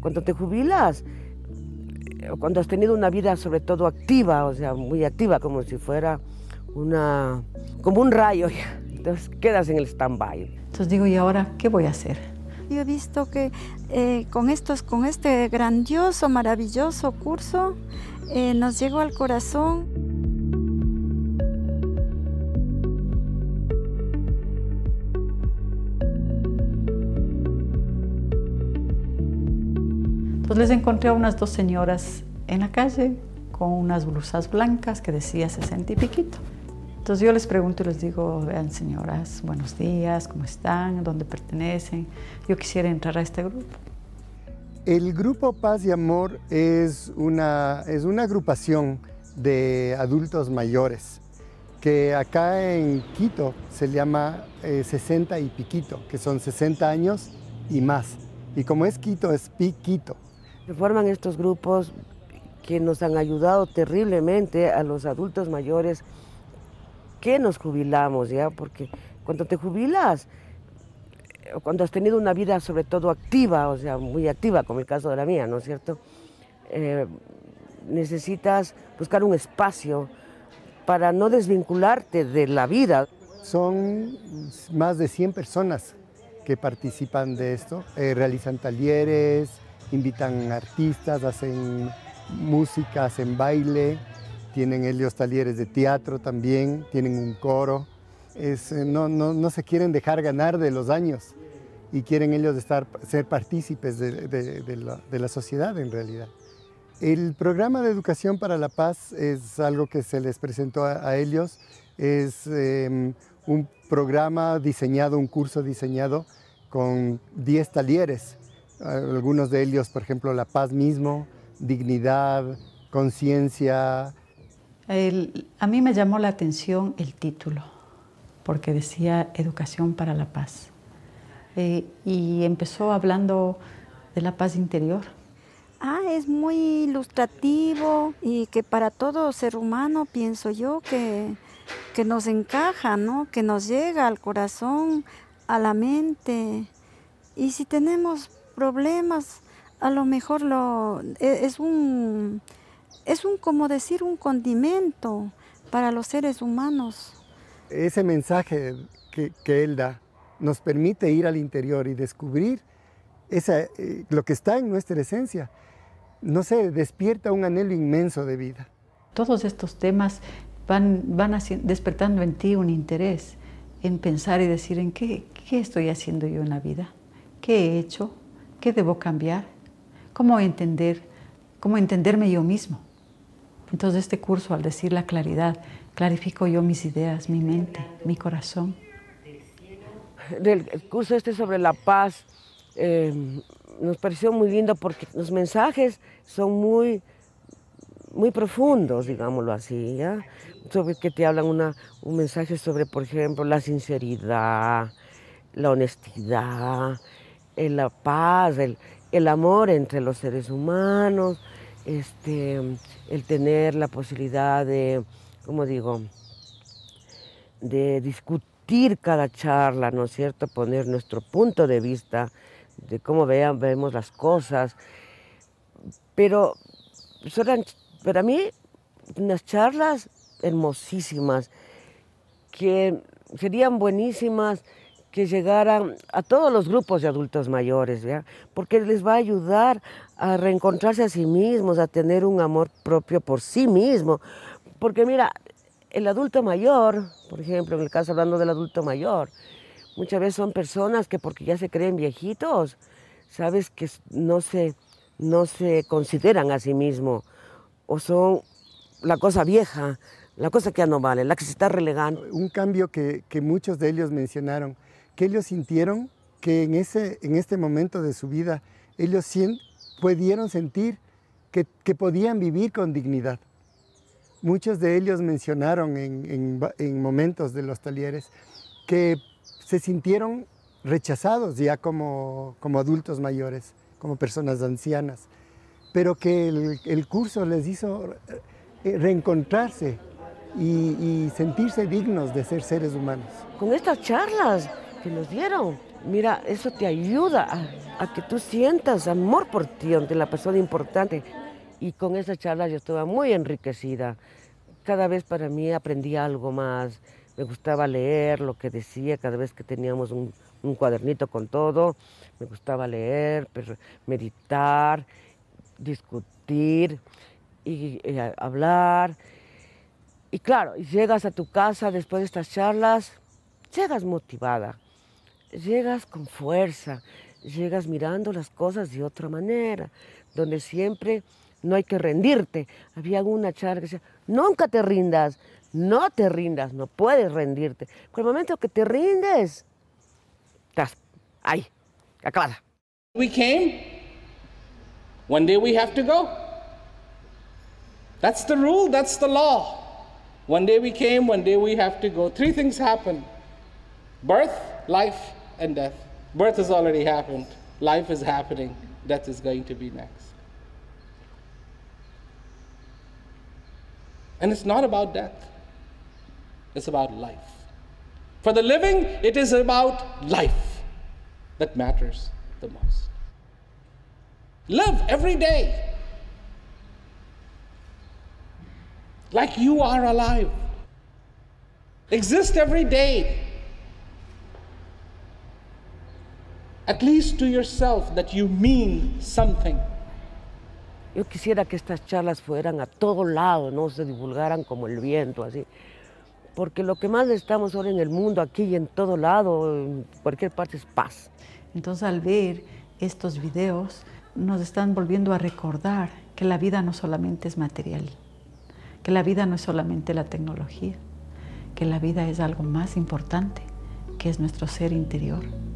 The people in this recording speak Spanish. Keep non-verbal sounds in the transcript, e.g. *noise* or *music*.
cuando te jubilas, eh, cuando has tenido una vida sobre todo activa, o sea, muy activa, como si fuera una, como un rayo, *laughs* entonces quedas en el stand-by. Entonces digo, ¿y ahora qué voy a hacer? Yo he visto que eh, con, estos, con este grandioso, maravilloso curso eh, nos llegó al corazón. Entonces pues les encontré a unas dos señoras en la calle con unas blusas blancas que decía 60 y piquito. Entonces yo les pregunto y les digo, vean señoras, buenos días, ¿cómo están? ¿Dónde pertenecen? Yo quisiera entrar a este grupo. El grupo Paz y Amor es una, es una agrupación de adultos mayores que acá en Quito se llama 60 eh, y piquito, que son 60 años y más. Y como es Quito, es piquito. Se forman estos grupos que nos han ayudado terriblemente a los adultos mayores que nos jubilamos, ¿ya? Porque cuando te jubilas, o eh, cuando has tenido una vida sobre todo activa, o sea, muy activa, como el caso de la mía, ¿no es cierto? Eh, necesitas buscar un espacio para no desvincularte de la vida. Son más de 100 personas que participan de esto, eh, realizan talleres, invitan artistas, hacen música, hacen baile, tienen ellos talleres de teatro también, tienen un coro. Eh, no, se quieren dejar ganar de los años y quieren ellos estar, ser partícipes de, la, sociedad en realidad. El programa de educación para la paz es algo que se les presentó a, ellos. Es em, un programa diseñado, un curso diseñado con 10 talleres algunos de ellos, por ejemplo, la paz mismo, dignidad, conciencia. A mí me llamó la atención el título, porque decía Educación para la Paz. Eh, y empezó hablando de la paz interior. Ah, es muy ilustrativo y que para todo ser humano pienso yo que, nos encaja, ¿no? que nos llega al corazón, a la mente. Y si tenemos problemas, a lo mejor lo, e, es, un, es un, como decir, un condimento para los seres humanos. Ese mensaje que, que él da nos permite ir al interior y descubrir esa, eh, lo que está en nuestra esencia. No sé, despierta un anhelo inmenso de vida. Todos estos temas van, van despertando en ti un interés en pensar y decir en qué, qué estoy haciendo yo en la vida, qué he hecho, ¿Qué debo cambiar? ¿Cómo entender? ¿Cómo entenderme yo mismo? Entonces este curso, al decir la claridad, clarifico yo mis ideas, mi mente, mi corazón. El curso este sobre la paz eh, nos pareció muy lindo porque los mensajes son muy, muy profundos, digámoslo así, ¿ya? Sobre que te hablan un mensaje sobre, por ejemplo, la sinceridad, la honestidad, la paz, el, amor entre los seres humanos, este, el tener la posibilidad de, como digo, de discutir cada charla, ¿no es cierto? Poner nuestro punto de vista de cómo vean, vemos las cosas. Pero son, para mí, unas charlas hermosísimas que serían buenísimas que llegaran a todos los grupos de adultos mayores, porque les va a ayudar a reencontrarse a sí mismos, a tener un amor propio por sí mismo. Porque mira, el adulto mayor, por ejemplo, en el caso hablando del adulto mayor, muchas veces son personas que porque ya se creen viejitos, sabes que no se, no se consideran a sí mismo, o son la cosa vieja, la cosa que ya no vale, la que se está relegando. Un cambio que, que muchos de ellos mencionaron, que ellos sintieron que en, ese, en este momento de su vida ellos pudieron sentir que, que, podían vivir con dignidad. Muchos de ellos mencionaron en, en, momentos de los talleres que se sintieron rechazados ya como, como adultos mayores, como personas ancianas, pero que el, el curso les hizo eh, reencontrarse y, sentirse dignos de ser seres humanos. Con estas charlas que nos dieron, mira, eso te ayuda a, que tú sientas amor por ti ante la persona importante. Y con esas charlas yo estaba muy enriquecida. Cada vez para mí aprendí algo más. Me gustaba leer lo que decía cada vez que teníamos un, cuadernito con todo. Me gustaba leer, meditar, discutir y hablar. Y claro, llegas a tu casa después de estas charlas, llegas motivada, llegas con fuerza, llegas mirando las cosas de otra manera, donde siempre no hay que rendirte. Había una charla que decía, nunca te rindas, no te rindas, no puedes rendirte. Por el momento que te rindes, estás ahí, acabada. We came, one day we have to go. That's the rule, that's the law. One day we came, one day we have to go. Three things happen birth, life, and death. Birth has already happened, life is happening, death is going to be next. And it's not about death, it's about life. For the living, it is about life that matters the most. Live every day like you are alive. Exist every day, at least to yourself, that you mean something. Yo quisiera que estas charlas fueran a todo lado, no se divulgaran como el viento, así. Porque lo que más estamos ahora en el mundo, aquí y en todo lado, en cualquier parte, es paz. Entonces, al ver estos videos, nos están volviendo a recordar que la vida no solamente es material, que la vida no es solamente la tecnología, que la vida es algo más importante, que es nuestro ser interior.